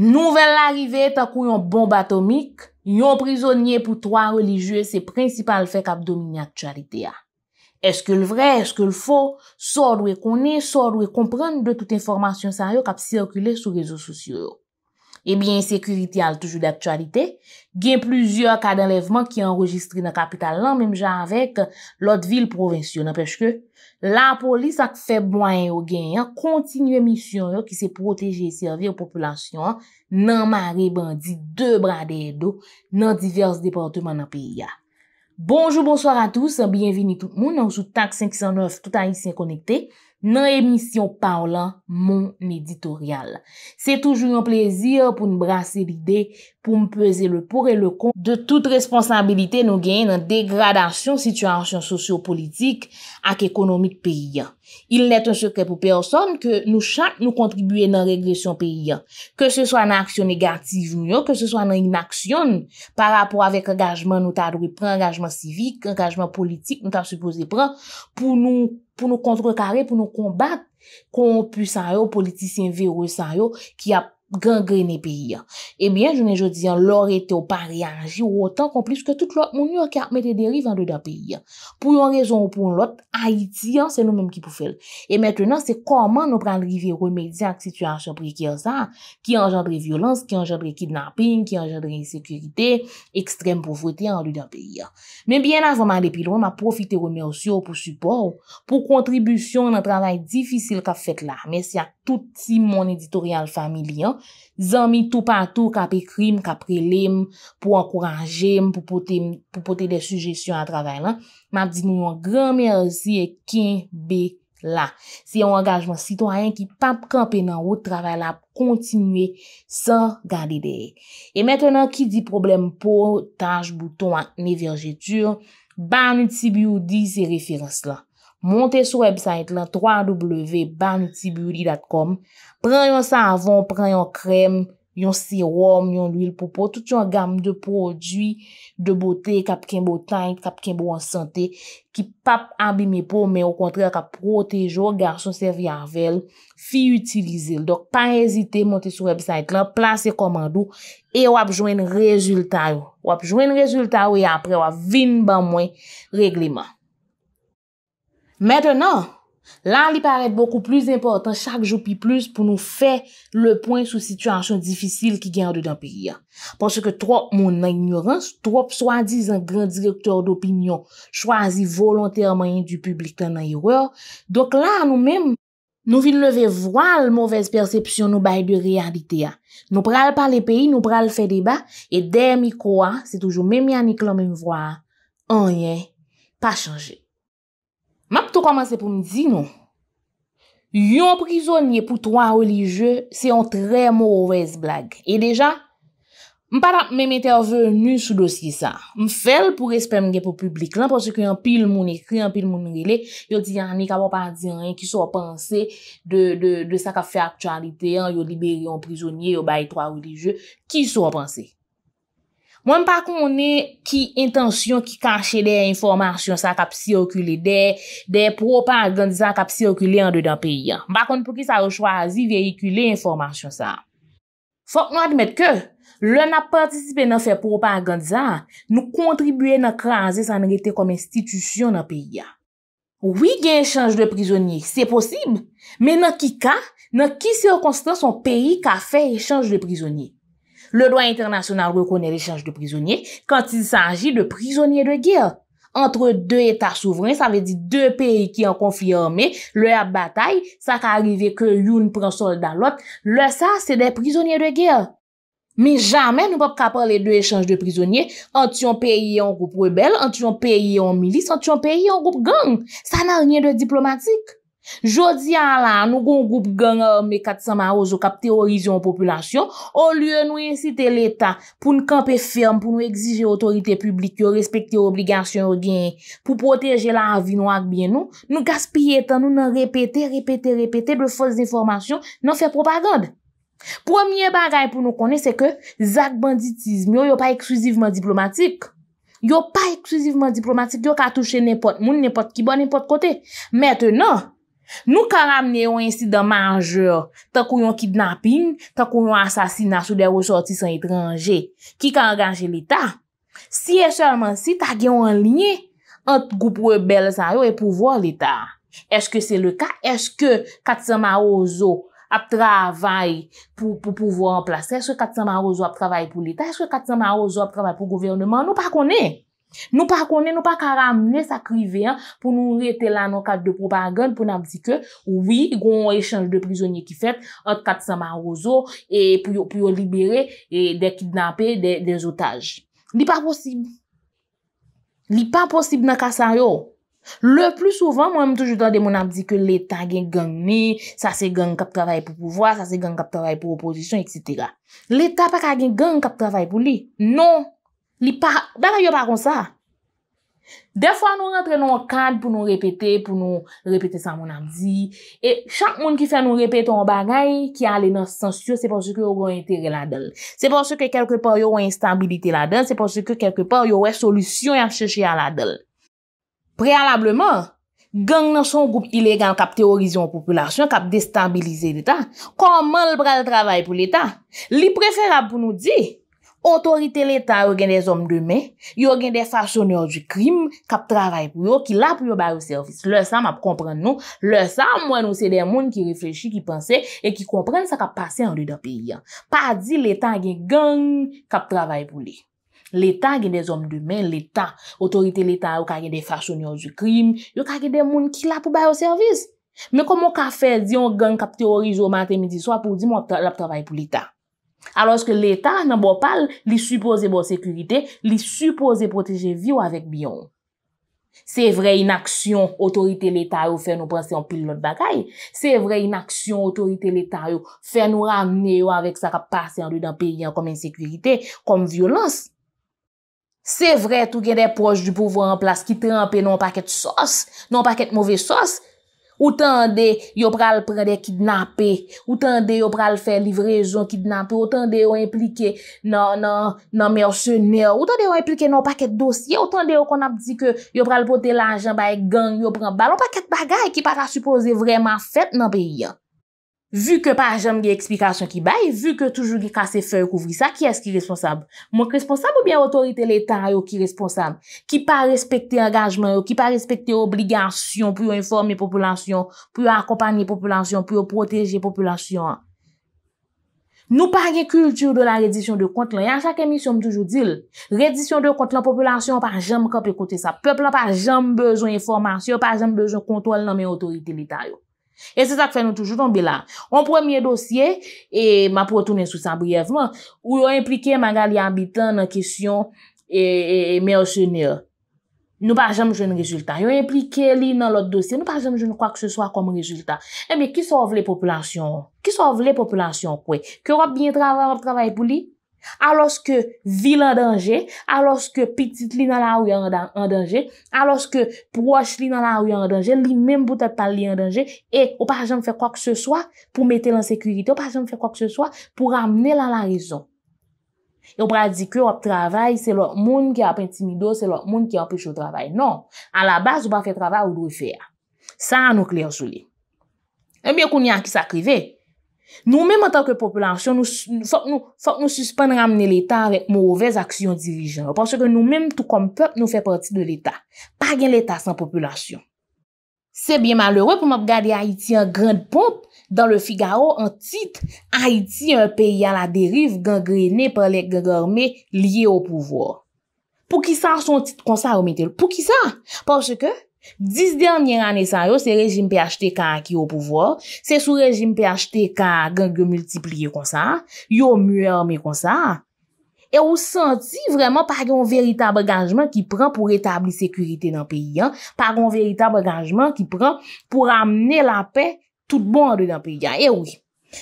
Nouvel arrivet akou yon bombe atomik, yon prizonye pou toan religye se prinsipal fek ap dominat charite a. Eske l vre, eske l fo, sorwe konen, sorwe kompren de tout informasyon sa yo kap sirkule sou rezo sosyo yo. Ebyen, eh sekuriti al toujou d'aktualite, gen plouzyor kade enlevman ki enrojistri nan kapital lan menm jan avek lot vil provensyon. Apechke, la polis ak feb mwanyo gen yon kontinye misyon yon ki se proteje e servye ou populasyon nan mare bandi de brade edo nan diverse deporte man api ya. Bonjou, bonsoir a tous, bienvini tout moun, sou Tak 509, tout a isi en konekte. nan emisyon parlan Mon Editorial. Se toujou yon plezir pou m brase lide, pou m peze le poure le kon, de tout responsabilite nou gen nan degradasyon situasyon sosyo-politik ak ekonomik peyi. il net un sekre pou person ke nou chante nou kontribuye nan reglesyon peyi ya. Ke se so an a aksyon negativ nou yo, ke se so an a in aksyon pa rapor avek engajman nou ta dwe pran, engajman sivik, engajman politik nou ta se pose pran, pou nou kontre kare, pou nou kombat konpou sa yo, politisyen verou sa yo, ki ap gangre ne peyi. Ebyen, jounen jo diyan, lor ete ou pa rey anji ou otan kon plis ke tout lot moun yon ki ap mette derive an lou da peyi. Pou yon rezon pou lot, Haiti an, se nou menm ki pou fel. E mettenan, se koman nou pran drivi remedi ak situasyon pou yon sa, ki anjadre violans, ki anjadre kidnapping, ki anjadre insekurite, ekstrem poufote an lou da peyi. Menbyen, avanman depi lwen, ma profite remedi osyo pou supor, pou kontribusyon nan travay difisil kap fet la. Mersi ak touti mon editorial familiyan, di zan mi tou patou ka pe krim, ka prelim, pou ankoranjim, pou pote de sujesyon a travè la. Mab di nou an gran mersi e kin be la. Se yon angajman sitwanyen ki pap kampen nan wot travè la pou kontinuye sa gade dey. E metenan ki di problem pou taj bouton ak ne verjetur, ban iti bi ou di se referans la. Monte sou website lan, www.barnitybeauty.com Pren yon savon, pren yon krem, yon serum, yon lwil popo, tout yon gam de prodwi, de bote, kapken bo tank, kapken bo an sante, ki pap abime pou, men o kontre kap protejo, garson serv yavel, fi utilize. Dok pa ezite monte sou website lan, place komandou, e wap jwen rejultay ou, wap jwen rejultay ou, e apre wap vin ban mwen regliman. Mètena, la li paret beaucoup plus important, chak jopi plus pou nou fe le point sou situasyon difisil ki gyan de dan periya. Ponche ke trop moun nan ignorans, trop swadiz an gran direktor d'opinyon, chwazi volontèr mayen du publik lan nan yor. Dok la nou mèm, nou vil leve vwa l mouvez persepsyon nou baye de realite ya. Nou pral pa le peyi, nou pral fe deba, e demi kwa, se toujou mèm yan ni klamen vwa, anye, pa chanje. M ap tou komanse pou m di nou, yon prizonye pou 3 religye, se yon tremo ouwez blag. E deja, m pala mèm etèr venu sou dosye sa, m fel pou espèm gen pou publik lan, pòsè ki yon pil moun ekri, yon pil moun mirele, yon diyanik, avon ah, pa diyan, ki sou apansè de sa ka fè aktualite, yon liberi yon prizonye, yon bay 3 religye, ki sou apansè. Mwen pa konen ki intansyon ki kache de informasyon sa kap si okule de, de propa agandizan kap si okule an de dan peyi an. Mba konen pou ki sa yo chwazi veyikule informasyon sa. Fok nou admit ke, lè na patisipe nan fe propa agandizan, nou kontribuye nan kranze san angete kom institisyon nan peyi an. Ouwi gen chanj de prizonye, se posib, men nan ki ka, nan ki se yo konstan son peyi ka fe chanj de prizonye. Le doyen internasyonal rekonen l'echanj de prizounye kant il sanji de prizounye de gèl. Antre dè etat souvren, sa ve di dè peyi ki an konfirmè, lè ap batay, sa ka arrive ke youn pren soldalot, lè sa, se dè prizounye de gèl. Mi jamè nou pap kapan lè dè echanj de prizounye, an ti yon peyi an goup rebel, an ti yon peyi an milis, an ti yon peyi an goup gang. Sa nan rinye de diplomatik. Jodi a la nou goun goup gen me 400 maroz ou kapte orizyon ou populasyon Ou lye nou incite l'Etat pou nou kampe ferme, pou nou exige otorite publik Yo respekte obligasyon ou gen, pou proteje la avi nou akbyen nou Nou gaspye etan nou nan repete, repete, repete, blou fos informasyon Nan fe propagode Premier bagay pou nou kone se ke Zak banditisme yo yo pa ekskuziveman diplomatik Yo pa ekskuziveman diplomatik yo ka touche nepot moun, nepot kibo, nepot kote Metenon Nou kan ramne yon insida manjè, tan kou yon kidnapping, tan kou yon asasina sou de yon sortisan itranje ki kan ganje lita. Si e chalman si, ta gen yon linye ant goup webel san yon e pouvo lita. Eske se le ka? Eske katsama ozo ap travay pou pouvo anplase? Eske katsama ozo ap travay pou lita? Eske katsama ozo ap travay pou gouvernman nou pa konen? Nou pa konen, nou pa karamnen sakriveyan pou nou rete lan nou kat de propagand pou nap di ke Ouwi, goun e chanj de prizonyen ki fet, ot kat saman rozo, pou yo libere de kidnape de zotaj Li pa posib Li pa posib nan kasa yo Le plus souvent, mwen mwen toujou do de moun ap di ke l'Etat gen gen ni Sa se gen kap travay pou pouvoi, sa se gen kap travay pou oposisyon, etc L'Etat pa ka gen gen kap travay pou li, non li pa... Bata yo pa kon sa. Defwa nou rentre nou akad pou nou repete, pou nou repete san moun amdi, e chak moun ki fè nou repete an bagay ki ale nan sensyo, se pòsè ki yo wè intere la del. Se pòsè ki kelkepò yo wè instabilite la del, se pòsè ki kelkepò yo wè solusyon yon chèche a la del. Prealableman, gang nan son goup ilègan kap teorizyon koukulasyon, kap destabilize l'Etat, kon man l'bra l'travay pou l'Etat, li preferab pou nou di... Otorite l'Etat yo gen de zom de men, yo gen de fachoneur di krim, kap travay pou yo, ki la pou yo bayo servis. Le sam ap kompren nou, le sam mwen nou se de moun ki reflechi, ki panse, e ki kompren sa kap pase an di da pe yon. Pa di l'Etat gen gen, kap travay pou li. L'Etat gen de zom de men, l'Etat, otorite l'Etat yo ka gen de fachoneur di krim, yo ka gen de moun ki la pou bayo servis. Men kon moun ka fe di yo gen kap te ori zwo maten midi swa pou di moun ap travay pou l'Etat. aloske l'Etat nan bo pal li suppose bo sekurite, li suppose proteje vi ou avèk biyon. Se vre in aksyon otorite l'Etat yo fè nou prase yon pil not bagay, se vre in aksyon otorite l'Etat yo fè nou ramne yo avèk sa ka pase yon li dan pe yon kom ensekurite, kom violans. Se vre touke de proj du pouvo an plas ki tre an pe non pa ket sos, non pa ket mouve sos, Ou tan de yo pral prende kidnapè, ou tan de yo pral fè livrejon kidnapè, ou tan de yo implike nan mersyonè, ou tan de yo implike nan paket dosye, ou tan de yo kon ap di ke yo pral pote lanjan bagay gang, yo pran balon paket bagay ki pata supose vreman fèt nan piye. Vu ke pa jenm gen eksplikasyon ki bay, vu ke toujou gen kase fey kouvri, sa ki eski responsab? Mwen responsab ou bien otorite l'Etat yo ki responsab? Ki pa respekte engajmen yo, ki pa respekte obligasyon pou yo informe populasyon, pou yo akopane populasyon, pou yo proteje populasyon? Nou pa gen kultur de la redisyon de kont la, ya e chak emisyon m toujou dil, redisyon de kont la populasyon pa jenm kap ekote sa, peplan pa jenm bezo informasyon, pa jenm bezo kontwal nan men otorite l'Etat yo. E se sa k fè nou toujou don be la. On pwè miye dosye, e ma pwè tounen sou sa bouyev nou, ou yo implike maga li anbitan nan kesyon, e mè yo sè ni yo. Nou pa jèm jèm jèm rezultat. Yo implike li nan lot dosye, nou pa jèm jèm jèm kwa k se swa kom rezultat. E eh mi, ki sov le populasyon? Ki sov le populasyon kwe? Ki yo wap biye travay pou li? A loske vil an danje, a loske pitit li nan la ou yon an danje, a loske proche li nan la ou yon an danje, li menm boutat pal li an danje, e ou pa jen fè kwa k se swa pou mette lan sekurite, ou pa jen fè kwa k se swa pou ramne lan la rezon. E ou pra di kwe wap travay, se lor moun ki apen timido, se lor moun ki apen chou travay. Non, a la bas ou pa fè travay ou dwi fè ya. Sa an nou kli ansou li. E mbyen koun yan ki sakri vey. Nou mèm an tanke populasyon, fòk nou suspèn ramene l'Etat avèk mouvèz aksyon divijan. Pòk chèkè nou mèm tout kom pèp nou fè parti de l'Etat. Pagè l'Etat san populasyon. Se bè malèroè pou mèp gade Haiti an grand pomp dan le Figaro an tit Haiti an peyi an la deriv gangrenè palèk gagormè liye ou pouvòr. Pòk ki sa son tit konsar ou mèntel. Pòk ki sa, pòk chèkè. Dis dernyen ane san yo, se rejim PHT ka aki yo pouvo, se sou rejim PHT ka a gen gen multipli yo konsa, yo muer me konsa. E ou santi vreman pa gen yon veritab agajman ki pran pou etabli sekurite nan peyi ya, pa gen yon veritab agajman ki pran pou amene la pe tout bonde nan peyi ya. E ou,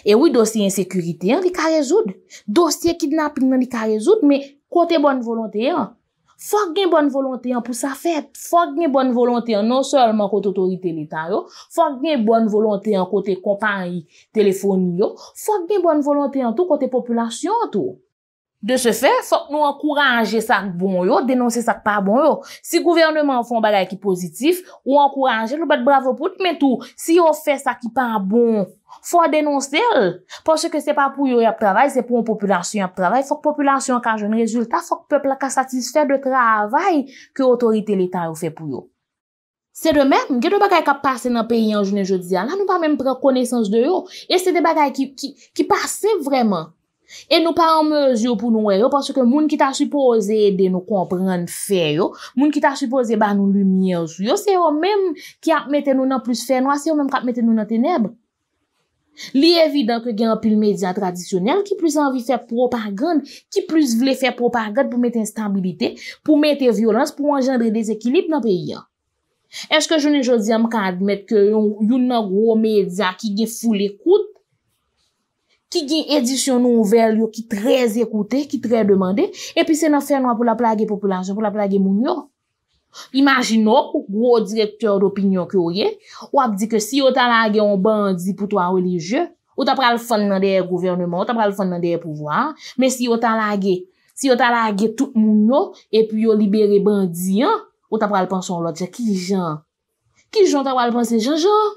e ou dosye yon sekurite ya, di ka rezoud. Dosye kidnapin nan di ka rezoud, me kote bon volonte ya. Fò gwen bon volonté an pou sa fèt. Fò gwen bon volonté an non sòlman kote otorite lita yo. Fò gwen bon volonté an kote kompanyi telefoni yo. Fò gwen bon volonté an tou kote populasyon tou. De se fè, fòk nou ankouranje sa k bon yo, denonsè sa k pa bon yo. Si gouvernement fòn bagay ki pozitif, ou ankouranje, nou bat bravo pou tmen tou. Si bon, yo fè sa ki pa bon, fò denonsè, pòsè ke se pa pou yo ap travay, se pou yon populasyon ap travay, fòk populasyon ka joun rezultat, fòk pepla ka satisfè de travay ki otorite l'Etat ou fè pou yo. Se de men, ge de bagay ka pase nan peyi anjoune joudia, la nou pa men prek konesans de yo, e se de bagay ki pase vreman. E nou pa anmez yo pou nou weyo, paswè ke moun ki ta supose de nou kompren fè yo, moun ki ta supose ba nou lumye yo sou yo, se yo mèm ki apmète nou nan plus fè nou, se yo mèm ki apmète nou nan teneb. Li evidant ke gen apil medya tradisyonel, ki plus anvi fè propagande, ki plus vle fè propagande pou mette instabilite, pou mette violans, pou anjendre dezekilip nan pe yon. Eske jounen jodi am ka admèt ke yon nan gro medya ki ge foule kout, Ki gen edisyon nouvel yo ki trez ekoute, ki trez demande, epi se nan fè nou apou la plage populajan, apou la plage moun yo. Imagino, ou gro direktor d'opinyon ki ou ye, ou ap di ke si yo talage yon bandi poutwa religye, ou ta pral fon nan deye gouvernement, ou ta pral fon nan deye pouvoar, men si yo talage, si yo talage tout moun yo, epi yo libere bandi, ou ta pral panson lot, ki jan, ki jan ta wale pansen jan jan,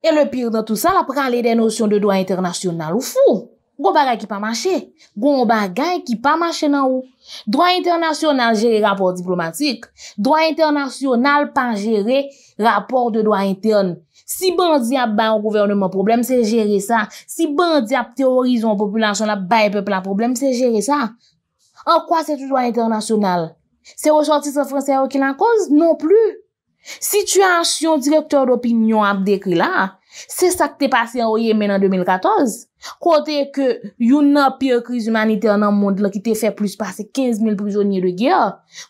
E le pyr nan tout sa la pran le denosyon de doa internasyonal ou fou. Goumba gay ki pa mache, goumba gay ki pa mache nan ou. Dwa internasyonal jere rapor diplomatik, dwa internasyonal pa jere rapor de doa intern. Si bandi ap ban ou gouvernement problem, se jere sa. Si bandi ap teorizon ou populasyon ap ban epepe la problem, se jere sa. An kwa se tou doa internasyonal? Se ou chanti se franseye ou ki nan koz, non plu. Si tu anj yon direktor d'opinyon ap dekri la, se sa ki te pase yon yon men an 2014, kote ke yon nan piye kriz humanite an nan moun de la ki te fe plus pase 15000 prijonye de gya,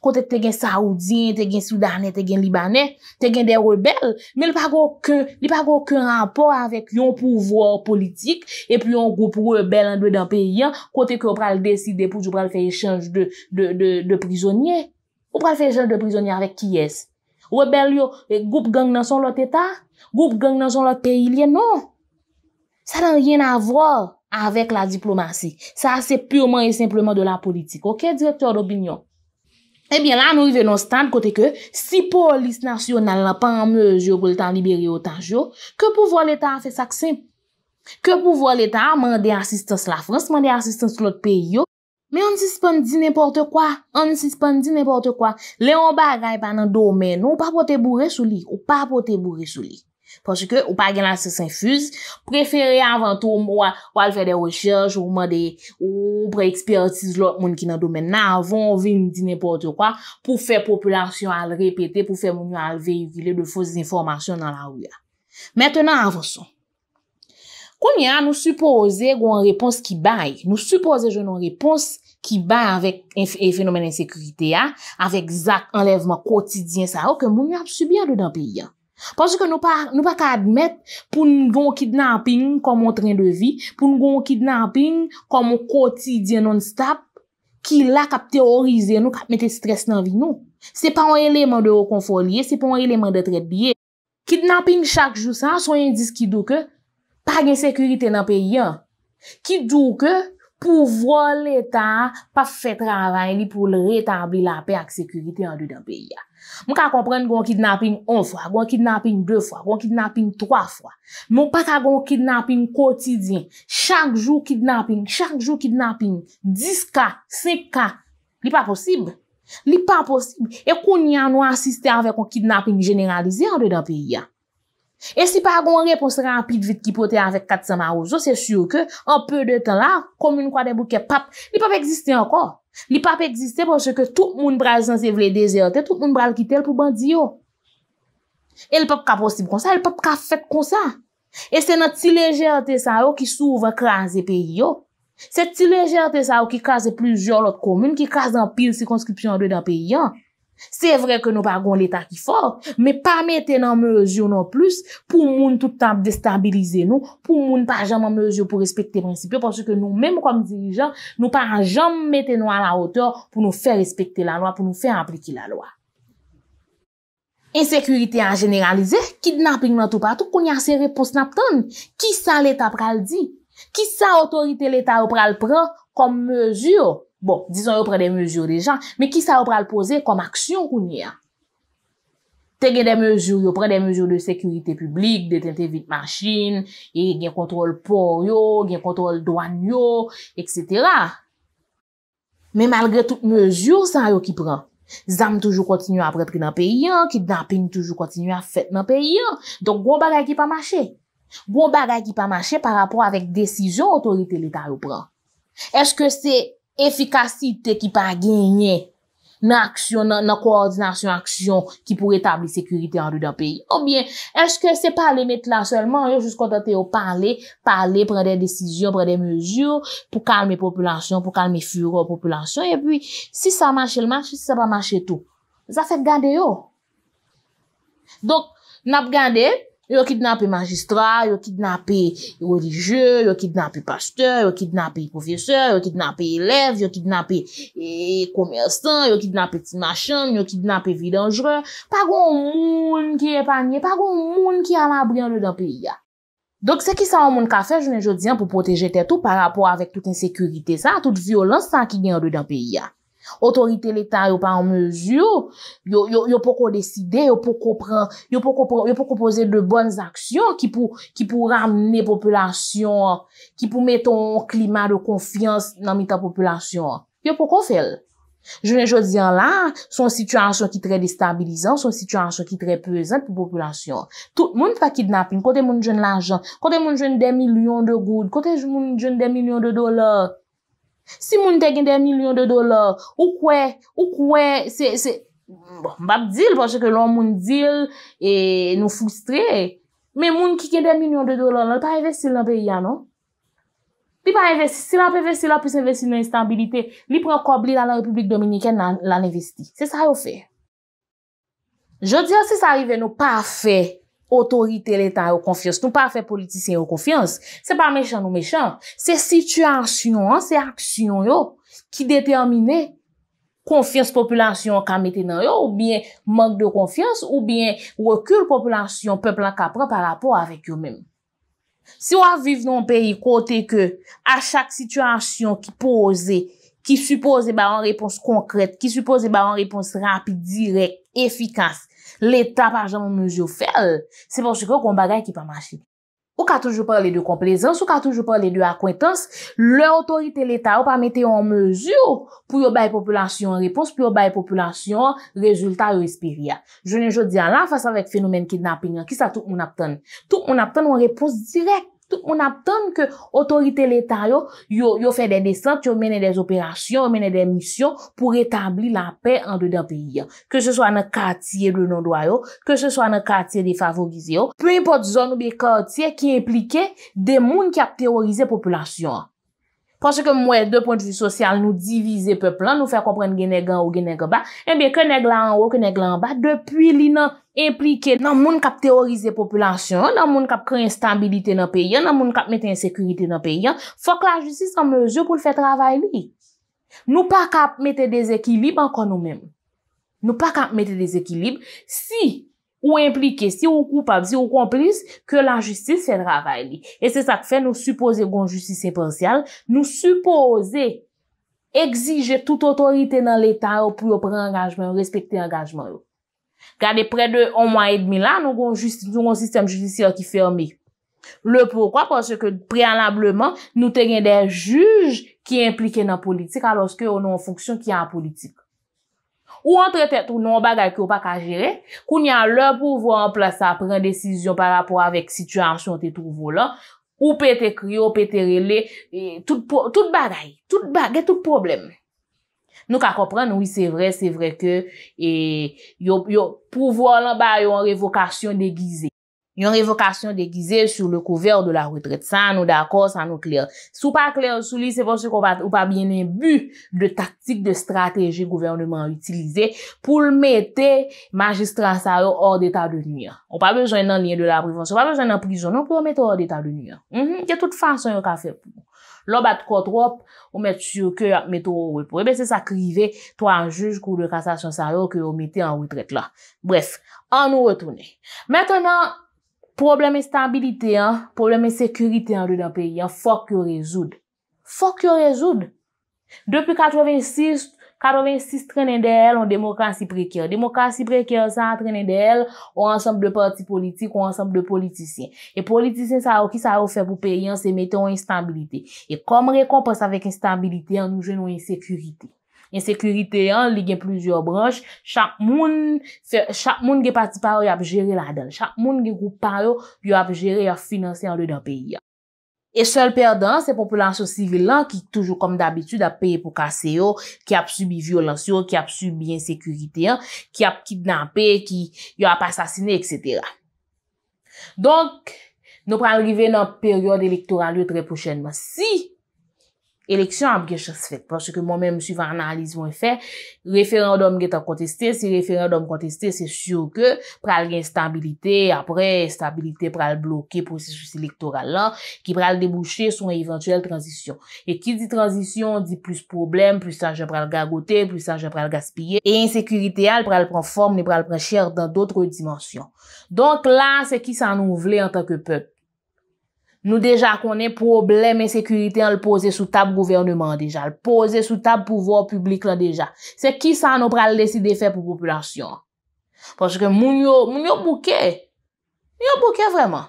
kote te gen Saoudien, te gen Soudanen, te gen Libanen, te gen derwebel, men li pa go ke, li pa go ke anpon avèk yon pouvòr politik, epi yon group rebel an dwe dan pe yon, kote ke ou pral deside pou jou pral feye chanj de prijonye, ou pral feye chanj de prijonye avèk ki yes? Webel yo, e goup gang nan son lot eta, goup gang nan son lot peyi liye, non. Sa nan riyen avor avèk la diplomasi. Sa se pureman e simpleman de la politik. Ok, direktor Robinion? Ebyen la nou i venon stand kote ke, si polis nasyon nan la panme jo pou l'etan liberi otan jo, ke pouvo l'etan se sakse? Ke pouvo l'etan mande asistans la Frans, mande asistans lot peyi yo? Men an si si pan di neporte kwa, an si si pan di neporte kwa, le an bagay pan nan domen, ou pa pote bourre sou li, ou pa pote bourre sou li. Pwase ke ou pa gen la se s'infuse, preferi avan tou mwa al fè de recherj, ou mwa de, ou pre ekspertise lor moun ki nan domen nan avon, ou vi ni di neporte kwa pou fè populasyon al repete, pou fè moun al vey vile de fos informasyon nan la ou ya. Metenan avanson. Kouni an nou suppose gwen an repons ki bay, nou suppose gen an repons ki bay avèk fenomen ansekurite ya, avèk zak enlèvman kotidyen sa ou ke moun ap subi an do dan pi ya. Pasou ke nou pa kadmèt pou nou gwen o kidnapping kon mon tren de vi, pou nou gwen o kidnapping kon mon kotidyen non-stop ki la kap teorize nou, kap mette stres nan vi nou. Se pa an eleman de o konfoliye, se pa an eleman de tredbiye. Kidnapping chak jou sa, so yon dis ki do ke pa gen sekurite nan pe yon, ki douke pou vwa l'Etat pa fet raray li pou l'retabli la pe ak sekurite an do dan pe yon. Mwen ka kompren gwen kidnapping on fwa, gwen kidnapping dwe fwa, gwen kidnapping trwa fwa. Mwen pata gwen kidnapping kotidyen, chak jou kidnapping, chak jou kidnapping, diska, seka, li pa posib. Li pa posib. E kon yon nou asiste avè kon kidnapping jeneralize an do dan pe yon. E si pa goun repon se rampit vit ki pote anvek 400 marouzo, se syou ke anpe de tan la, komyoun kwa de bouke pap, li pap egziste anko. Li pap egziste panche ke tout moun bral zan se vle dezerte, tout moun bral kitel pou bandi yo. E li pap ka posib kon sa, li pap ka fet kon sa. E se nan ti lejerte sa yo ki souve kranze pe yo. Se ti lejerte sa yo ki kranze plujor lote komyoun, ki kranze anpil se konskriptyon de dan pe yo yo. Se vre ke nou pa goun l'Etat ki fok, me pa meten an mejo nan plus pou moun toutan destabilize nou, pou moun pa jam an mejo pou respekte prinsipyo, porsi ke nou menm kom dirijan, nou pa jam meten nou an la oteo pou nou fe respekte la loa, pou nou fe apliki la loa. Ensekurite an generalize, kidnaping nan tou patou konya se repos nap ton, ki sa l'Etat pral di, ki sa otorite l'Etat pral pran kom mejo. Bon, dison yo pre de mejur de jan, me ki sa yo pre al pose kom aksyon kounye a. Te gen de mejur, yo pre de mejur de sekurite publik, detente vitmashin, gen kontrol por yo, gen kontrol doan yo, etc. Me malgre tout mejur, sa yo ki pre. Zanm toujou kontinu apre pri nan peyi an, kit nan pin toujou kontinu afet nan peyi an, donk gwo bagay ki pa mache. Gwo bagay ki pa mache pa rapor avek desijon otorite le ta yo pre. Eske se... Efikasite ki pa genye nan aksyon, nan koordinasyon aksyon ki pou etabli sekurite an di da peyi. Obyen, eske se pale met lan selman, yo jous kontate yo pale, pale, pre de desisyon, pre de mezyon, pou kalme populasyon, pou kalme furo populasyon, e puis, si sa manche l manche, si sa pa manche tout. Zafep gande yo. Dok, nap gande, Yo ki dinape magistra, yo ki dinape orije, yo ki dinape pasteur, yo ki dinape profeseur, yo ki dinape elev, yo ki dinape komersan, yo ki dinape ti machan, yo ki dinape vi denjreur, pa goun moun ki epanye, pa goun moun ki amabri anou danpe iya. Donk se ki sa woun moun ka fe, jounen jo diyan pou proteje tetou pa rapor avek tout insekurite sa, tout violans sa ki genrou danpe iya. Otorite l'Etat yo pa an mezu, yo pou ko deside, yo pou ko pre, yo pou ko pose de bonnes aksyon ki pou ramne popolasyon, ki pou met ton klima de konfians nan mi ta popolasyon. Yo pou ko fel? Je ne jodzien la, son situasyon ki tre destabilizan, son situasyon ki tre pezant pou popolasyon. Tout moun pa kidnapin, kote moun jen l'ajan, kote moun jen de milyon de goud, kote moun jen de milyon de dolar. Si moun te gen den milyon de dolar, ou kwe, ou kwe, se, se, bon, mbap dil poche ke loun moun dil e nou foustre. Me moun ki gen den milyon de dolar, la pa investil nan pe ya, non? Li pa investil, si la pe investil, la pou se investil nan instabilite, li prekob li lan la Republik Dominikè nan investi. Se sa yo fe. Je diyo se sa yive nou pa fe. Otorite letan yo konfians, nou pa fe politisyen yo konfians, se pa mechan nou mechan, se situasyon, se aksyon yo ki detemine konfians populasyon ka meten nan yo, ou bien mank de konfians, ou bien wakul populasyon peblan ka pran pa rapor avek yo men. Se yo aviv nou peyi kote ke a chak situasyon ki pose, ki suppose ba an repons konkret, ki suppose ba an repons rapit, direk, efikans. L'État, par exemple, mèjou fèl, se pòsè kè ou kon bagay ki pa manchi. Ou ka toujou pa lè dè komplezans, ou ka toujou pa lè dè akwetans, lè otorite l'État ou pa mète yon mèjou pou yon baye populasyon rèpons, pou yon baye populasyon rezultat yon espiria. Je ne jò diyan lan fòs avèk fenomen kidnapping, ki sa tout moun aptan. Tout moun aptan, moun rèpons direk. On ap ten ke otorite l'Etat yo, yo fe de destak, yo mene de operasyon, yo mene de misyon pou retabli la pey an de devriye. Ke se so an katye de non doay yo, ke se so an katye de favorize yo, pou yon pot zon ou be katye ki implike de moun ki ap terorize populasyon yo. Ponche ke mwen de pointe vi sosyal nou divize peplan, nou fè kompren genè gè an ou genè gè ba, enbe ke nè gè an ou, ke nè gè an ba, eh depuy li nan implike nan moun kap teorize populasyon, nan moun kap kre instabilite nan peyan, nan moun kap mette insekurite nan peyan, fòk la juzis an mèjou pou l fè travay li. Nou pa kap mette de zekilib an kon nou mèm. Nou pa kap mette de zekilib si... Ou implike si, ou koupavzi, ou komplis ke la justice fè dravay li. E se sak fè nou suppose goun justice sepensyal, nou suppose exige tout otorite nan l'Etat ou pou yo pre engagement, ou respekte engagement yo. Gade pre de 1,5 milan, nou goun sistem justice ki fermi. Le pokwa, konse ke prealableman nou te gen de juj ki implike nan politik aloske yo nou foksyon ki an politik. Ou entretet ou nou an bagay ki ou pa ka jere, kou ni an lè pou vou an plasa pren desisyon par rapport avèk situasyon te tou vou lè, ou pète kri, ou pète rele, tout bagay, tout bagay, tout problem. Nou ka kompren, oui, se vre, se vre ke, pou vou an lè ba yon revokasyon degize. yon revokasyon degize sou le kouver de la retret. San nou d'akos, san nou kler. Sou pa kler sou li, se pon sou kou pa bine bu de taktik de strategi gouvernement utilize pou l mette magistran sa yo or deta de nyon. Ou pa bejwen nan nyon de la privansyon, ou pa bejwen nan prizon, ou non, pou l mette or deta de nyon. Yon tout fason yon ka fe pou. Lò bat kotrop, ou mette sou ke mette mm-hmm. ou we pou. Ebe se sa krive to an juj kou de kastasyon sa yo ke ou mette an retret la. Bref, an nou retounen. Mètènan Problem estabilite an, problem esekurite an de dan peyi an, fok yo rezoud. Fok yo rezoud. Depi 86, 86 trenen de el an demokrasi prekir. Demokrasi prekir sa trenen de el ou ansamble parti politik ou ansamble politisyen. E politisyen sa ou ki sa ou fe pou peyi an se mette ou en estabilite. E kom rekompens avek en estabilite an nou jen ou en esekurite. Yon sekurite yon, li gen plouzyor branj, chak moun, chak moun gen pati paro, yon ap jere la den. Chak moun gen kou paro, yon ap jere, yon ap finanse yon lè nan peyi. E sol perdon, se populasyon sivilan ki toujou kom dabityou ap peyi pou kase yo, ki ap subi violansyon, ki ap subi yon sekurite yon, ki ap kidnampè, ki yon ap asasine, etc. Donk, nou pranrive nan peryon elektoral yo tre pouchenman. Si! Eleksyon ap gen chasvek, pwase ke mwen men msiv an analiz yon e fe, referandom gen ta konteste, se referandom konteste, se syo ke pral gen stabilite, apre stabilite pral bloke posisyon selektoral la, ki pral debouche son eventuel transisyon. E ki di transisyon, di plus problem, plus saje pral gagote, plus saje pral gaspye, e insekurite al pral pran form, ne pral pran chere dan dotre dimensyon. Donk la, se ki san nou vle an tanke pep. Nou deja konen problem e sekurite an l'pose sou tab gouvernement deja. L'pose sou tab pouvor publik la deja. Se ki sa an nou pral lesi de fe pou populasyon. Ponche ke moun yo bouke. Moun yo bouke vreman.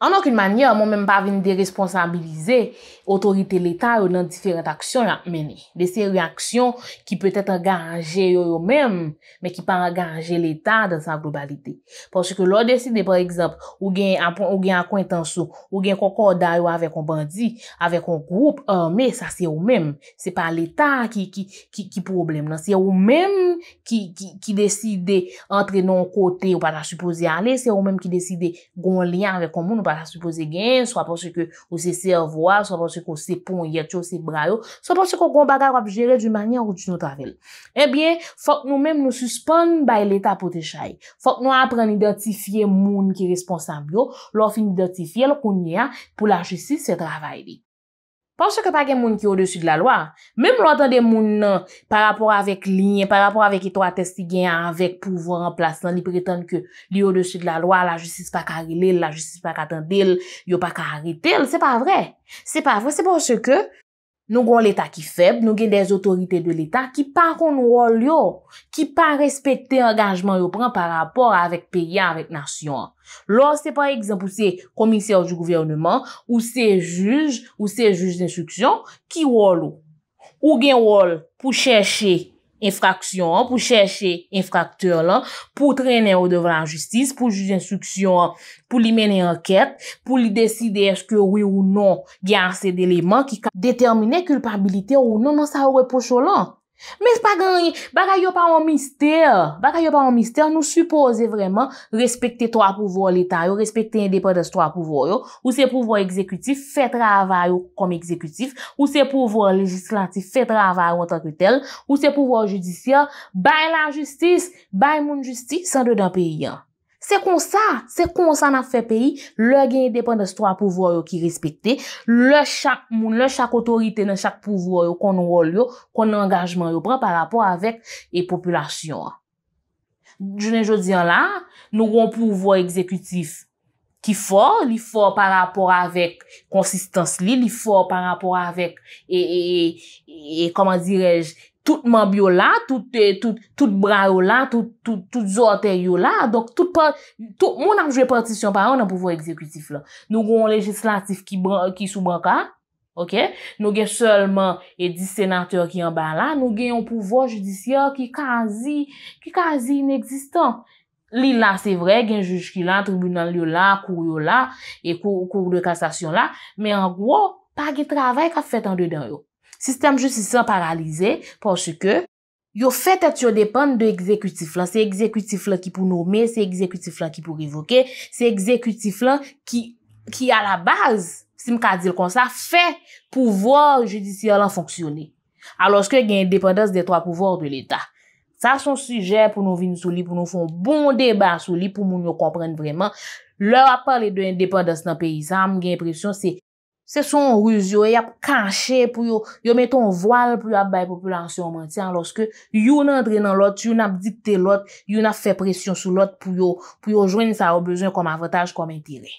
An nou ki manye, an moun menm pa veni de responsabilize... otorite l'Etat ou nan diferat aksyon a meni. Desi reaksyon ki peutet a garanje yo yo men men ki pa a garanje l'Etat dan sa globalite. Porsi ke lo deside par ekzamp, ou gen akwen tan sou, ou gen koko oday ou avek kon bandi, avek kon group, me sa se yo men. Se pa l'Etat ki problem nan. Se yo men ki deside entre nou kote ou pata supose ale, se yo men ki deside gon liyan avek kon moun ou pata supose gen, swa porsi ke ou se servo al, swa porsi kon se pon yet yo, se bra yo, se pon se kon kon bagay wap jere di manyen wou di nou travèl. Ebyen, fòk nou mèm nou suspon bay lè tapote chay. Fòk nou apren identifiye moun ki responsamb yo, lòf in identifiye lò kon yè pou lajisi se travèl li. Ponche ke pa gen moun ki yo desu de la loa. Mem moun lo atende moun nan par rapport avek lin, par rapport avek eto atestigyan, avek pouvo remplaçan, li pretende ke li yo desu de la loa, la justice pa kari lil, la justice pa katen dil, yo pa kari dil, se pa vre. Se pa vre, se ponche ke... Nou gen l'Etat ki feb, nou gen des otorite de l'Etat ki pa kon wòl yo, ki pa respete engajman yo pran pa rapor avèk peya, avèk nasyon. Lò se pa ekzampou se komisè ou di gouvernement ou se juj, ou se juj d'instruction ki wòl yo. Ou gen wòl pou chèche yon. infraksyon an, pou chèche infrakteur lan, pou trene ou devran jistis, pou jize instruksyon an, pou li mène anket, pou li deside eske oui ou non gen anse de lèman ki ka detemine kulpabilite ou non, nan sa ouè pocholant. Men se pa ganyen, baka yo pa an mister, baka yo pa an mister nou suppose vreman respekte to apouvo l'Etat yo, respekte yon depredes to apouvo yo, ou se pouvo ekzekutif, fè travay yo kom ekzekutif, ou se pouvo legislatif, fè travay yo an takutel, ou se pouvo judisyon, bay la justis, bay moun justis, san de dan pe yon. Se kon sa, se kon sa na fe peyi, le gen depen de sto apouvo yo ki respite, le chak moun, le chak otorite, le chak pouvo yo kon wol yo, kon an angajman yo pran pa rapor avek e populasyon. Jene jodi an la, nou gon pouvo ekzekutif ki fò, li fò pa rapor avek konsistans li, li fò pa rapor avek e, e, e, koman direj, Tout mambi yo la, tout eh, bra yo la, tout zote yo la, moun ak jwe partisyon pa yo nan pouvo ekzekutif la. Nou gen yon legislatif ki sou branka, nou gen selman e eh, di senateur ki yon ba la, nou gen yon pouvo judisyon ki kazi ineksistan. Li la se vre, gen jujki la, tribunal yo la, kou yo la, e kou de kastasyon la, men an gwo pa ge travay ka fet an de den yo. Sistem justice san paralize porsu ke yo fet et yo depande de ekzekutif lan. Se ekzekutif lan ki pou nou me, se ekzekutif lan ki pou revoke, se ekzekutif lan ki a la base, si m ka dil kon sa, fe pouvore judisiyalan fonksyone. Alos ke gen depande de trwa pouvore de l'Etat. Sa son suje pou nou vin sou li, pou nou fon bon deban sou li, pou moun yo kompren vreman. Le rapal de depande nan peyi sa, m gen presyon se... Se son ruz yo, yap e kanche pou yo, yo meton voal pou yo ap bay populansyon mentyan loske yon nan dre nan lot, yon nap dikte lot, yon nap fe presyon sou lot pou yo, pou yo jwen sa ou bezon kom avataj, kom interen.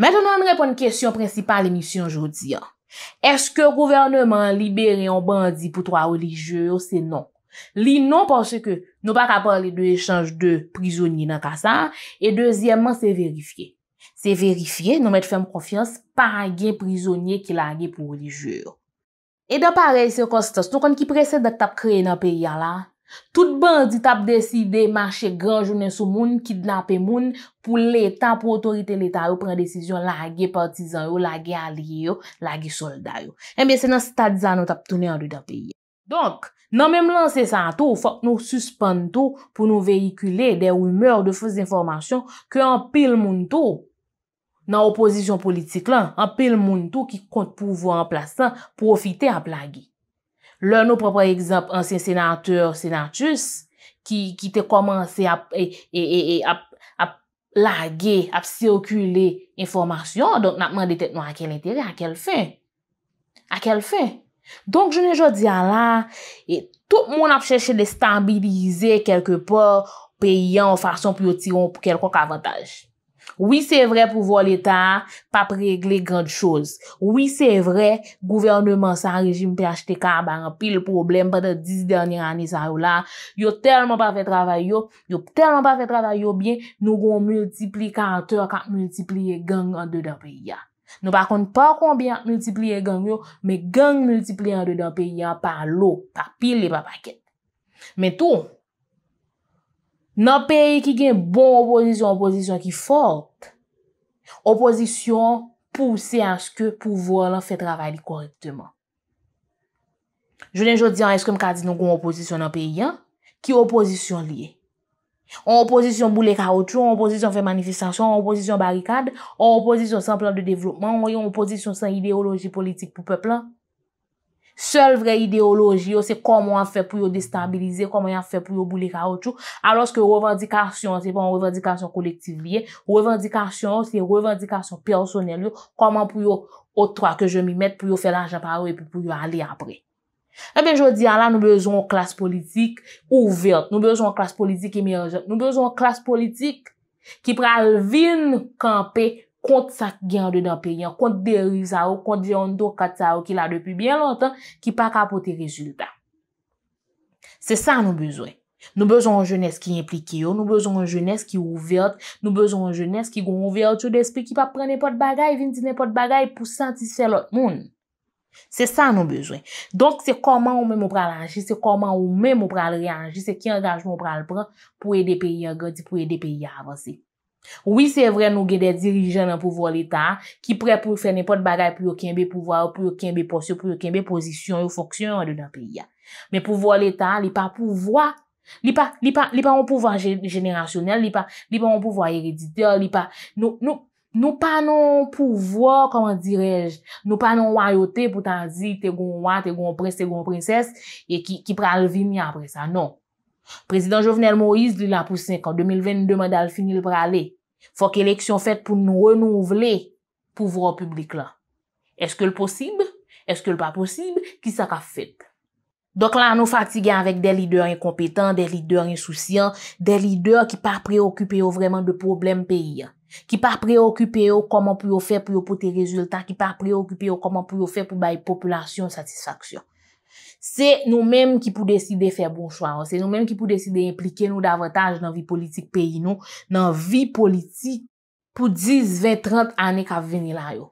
Meton nan an repon kesyon prinsipal emisyon jodi ya. Eske gouverneman libere yon bandi pou trwa ou oh, lije yo, se non. Li non porsi ke nou pa kapal li de echanj de prizouni nan kasa, e dezyeman se verifiye. se verifiye nou met fèm konfians pa a gen prizonye ki la a gen pou li jure. E da parel se kostos, nou kon ki prese dek tap kreye nan peya la, tout bandi tap deside mache granjounen sou moun, kidnapen moun, pou letan pou otorite leta yo pren desisyon la a gen partizan yo, la a gen aliyyo, la a gen solda yo. Ebyen eh se nan stadi zan nou tap tounen anou da peya. Donk, nan menm lanse san tou, fok nou suspante tou pou nou veykule de wimeur de fos informasyon ki an pil moun tou. nan opozisyon politik lan, ap pel moun tou ki kont pouvo anpla san, profite ap lage. Le nou propre ekzamp ansen senateur, senatus, ki te komanse e, e, e, ap lage, ap sirkule informasyon, donk nanp man detet nou akel entere, akel fin. Akel fin. Donk jounen jò diyan lan, e tout moun ap chèche destabilize kelke pa, peyan ou fason pou yo tiron pou kelko kavantaj. Oui, c'è vre pou vo l'Etat pa pregle grand chouz. Oui, c'è vre, gouvernement sa rejim PHTK ba an pil problem paten 10 dernyan anis a yo la. Yo telman pa fe travay yo, yo telman pa fe travay yo bien, nou kon multipli kanteur kat multipli geng an de dan pe ya. Nou pa kont pa kon bien at multipli geng yo, me geng multipli an de dan pe ya pa lo, pa pil li pa paket. Me tou. Nan peyi ki gen bon opozisyon, opozisyon ki fort, opozisyon pou se anske pou vo lan fe travay li korekteman. Jodin jodi an eske mka di nou kon opozisyon nan peyi an ki opozisyon liye. An opozisyon bou le kaoutou, an opozisyon fe manifestasyon, an opozisyon barikad, an opozisyon san plan de devlopman, an opozisyon san ideoloji politik pou peplan. Sele vre ideoloji yo se koman fe pou yo destabilize, koman yo fe pou yo boule kaoutou, aloske revendikasyon se pon revendikasyon kolektivye, revendikasyon se revendikasyon personel, koman pou yo otwa ke je mi met pou yo fe lanjan pa yo epi pou yo ali apre. E ben jodi an la nou bezon klas politik ouvert, nou bezon klas politik emerjant, nou bezon klas politik ki pralvin kampe politik. kont sa gen de dan peyen, kont deri sa ou, kont diyon do kat sa ou ki la depi bien lontan, ki pa kapote rezultat. Se san nou bezwen. Nou bezon an jenes ki implike yo, nou bezon an jenes ki ouverte, nou bezon an jenes ki goun ouverte yo despi ki pa pren nepot bagay, vin ti nepot bagay pou santi se lot moun. Se san nou bezwen. Donk se koman ou men mou pral anji, se koman ou men mou pral reanji, se kyan gaj mou pral pran pou edi peyen gati, pou edi peyen avansi. Ouwi se vre nou gen de dirijen nan pouvo l'Etat ki pre pou fe nepot bagay pou yo kenbe pouvo ou pou yo kenbe posyo, pou yo kenbe posisyon ou foksyon ou de nan pe ya. Men pouvo l'Etat li pa pouvo, li pa, li pa, li pa yon pouvo jenerasyonel, li pa, li pa yon pouvo eredite, li pa, nou, nou, nou, nou pa non pouvo koman direj, nou pa non wayote pou tan zi tegon wak, tegon pres, tegon prinses, ye ki pre alvimi apre sa, nou. Prezident Jovenel Moïse li la pou 5 an, 2022 mandal finil pr alè, fò ke lèksyon fèt pou nou renouv lè pouvran publik lan. Eske l posib? Eske l pa posib? Ki sa ka fèt? Dok la nou faktige avèk de lideur inkompetant, de lideur insousiyant, de lideur ki pa preokupè yo vreman de problem peyi. Ki pa preokupè yo koman pou yo fè pou yo pou te rezultat, ki pa preokupè yo koman pou yo fè pou bay populasyon satisfaksyon. Se nou menm ki pou deside fè bon chwa, se nou menm ki pou deside implike nou davantage nan vi politik peyi nou, nan vi politik pou 10, 20, 30 ane ka veni la yo.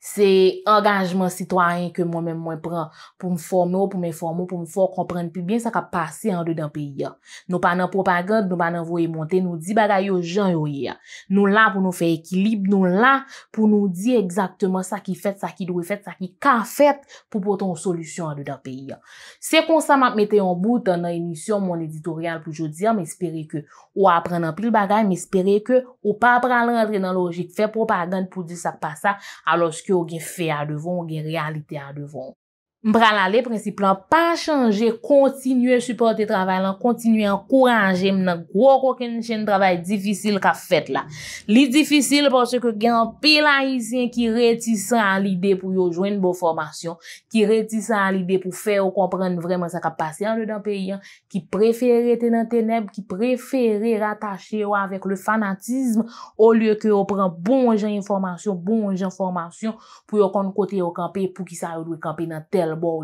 se engagement citoyen ke mwen mwen mwen pran pou mwen fòm nou, pou mwen fòm nou, pou mwen fòm nou, pou mwen fòm nou, komprende pi bien sa ka pase an de dan pi ya. Nou pa nan propagand, nou pa nan voye monte, nou di bagay yo jan yo ya. Nou la pou nou fè ekilib, nou la pou nou di exactement sa ki fèt, sa ki dwe fèt, sa ki ka fèt pou poton solusyon an de dan pi ya. Se konsama ap mette yon bout, an nan inisyon mon editorial pou jo diya, mè espere ke ou ap pran nan pi l bagay, mè espere ke ou pa pran lan adre nan logik, fè propagand pou di sa pa sa, alòs ki ou gen fè a devon, gen realite a devon. Mbra la, le prinsip lan pa chanje, kontinue supporte travay lan, kontinue ankoranje mnen, gwo kwen chen travay difisil ka fet la. Li difisil pwase ke gen pila hisyen ki retisan an lide pou yo jwen bo formasyon, ki retisan an lide pou fe ou kompren vremen sa kapasyan lè dan pe yon, ki preferè tenen teneb, ki preferè ratache ou avèk le fanatizm, ou lè ke ou pren bon jen informasyon, bon jen formasyon pou yo kon kote yo kampe pou ki sa ou dwe kampe nan tel. Bon,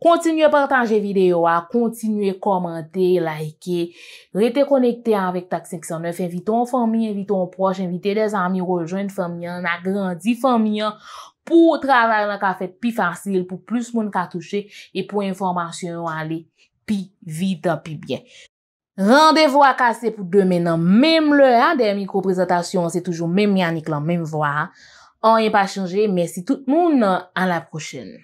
kontinue partaje videyo, kontinue komante, like, rete konekte avik Tak 509, invite an fami, invite an proche, invite de zami, rejoine fami an, agrandi fami an, pou travay la ka fet pi fasil, pou plus moun ka touche, e pou informasyon ale pi vida, pi bien. Randevo akase pou demen an, mem le an de mikro prezentasyon, se toujou mem yanik lan, mem vwa an. on n'y a pas changé. Merci tout le monde. À la prochaine.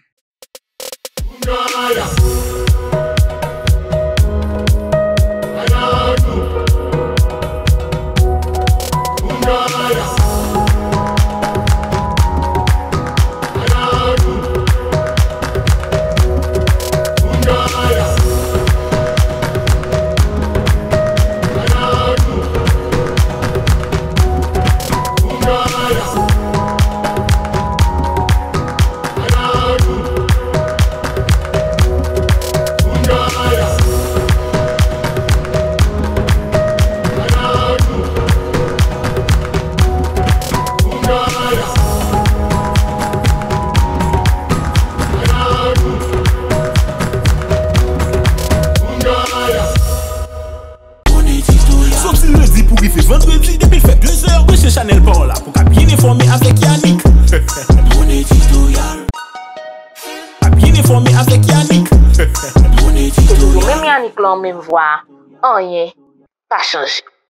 passions